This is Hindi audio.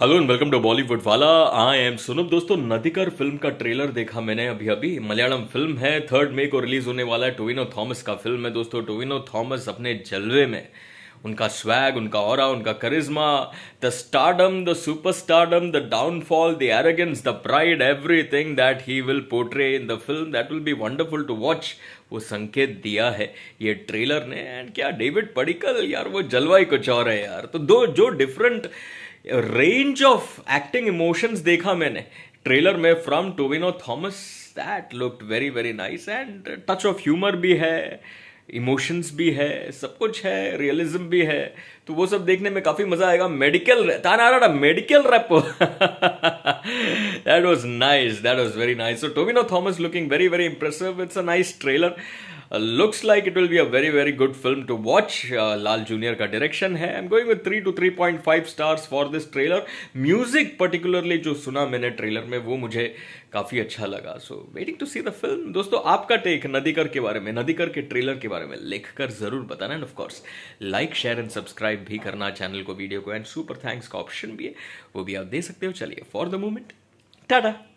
hello and welcome to Bollywood वाला आई एम सुनुप दोस्तों नदीकर फिल्म का ट्रेलर देखा मैंने अभी अभी मलयालम फिल्म है थर्ड मे को रिलीज होने वाला है टोविनो थॉमस का फिल्म है दोस्तों टोविनो थॉमस अपने जलवे में उनका स्वैग उनका और उनका करिश्मा the stardom the super stardom the downfall the arrogance the pride everything that he will portray in the film that will be wonderful to watch वो संकेत दिया है ये ट्रेलर ने एंड क्या डेविड पडिकल यार वो जलवाई को कुछ और है यार तो दो जो different range of acting emotions देखा मैंने ट्रेलर में from Tovino Thomas that looked very very nice and touch of humour भी है इमोशंस भी है सब कुछ है रियलिज्म भी है तो वो सब देखने में काफी मजा आएगा मेडिकल ताना medical rap that was nice that was very nice so Tovino Thomas looking very very impressive it's a nice trailer looks like it will be a very very good film to watch Lal junior का डायरेक्शन है I am going with three to three point five stars for this trailer music particularly जो सुना मैंने ट्रेलर में वो मुझे काफ़ी अच्छा लगा so waiting to see the film दोस्तों आपका टेक नदीकर के बारे में नदीकर के ट्रेलर के बारे में लिख कर जरूर बताना and of course like share and subscribe भी करना चैनल को वीडियो को एंड सुपर थैंक्स का ऑप्शन भी है वो भी आप दे सकते हो चलिए फॉर द मोमेंट टाटा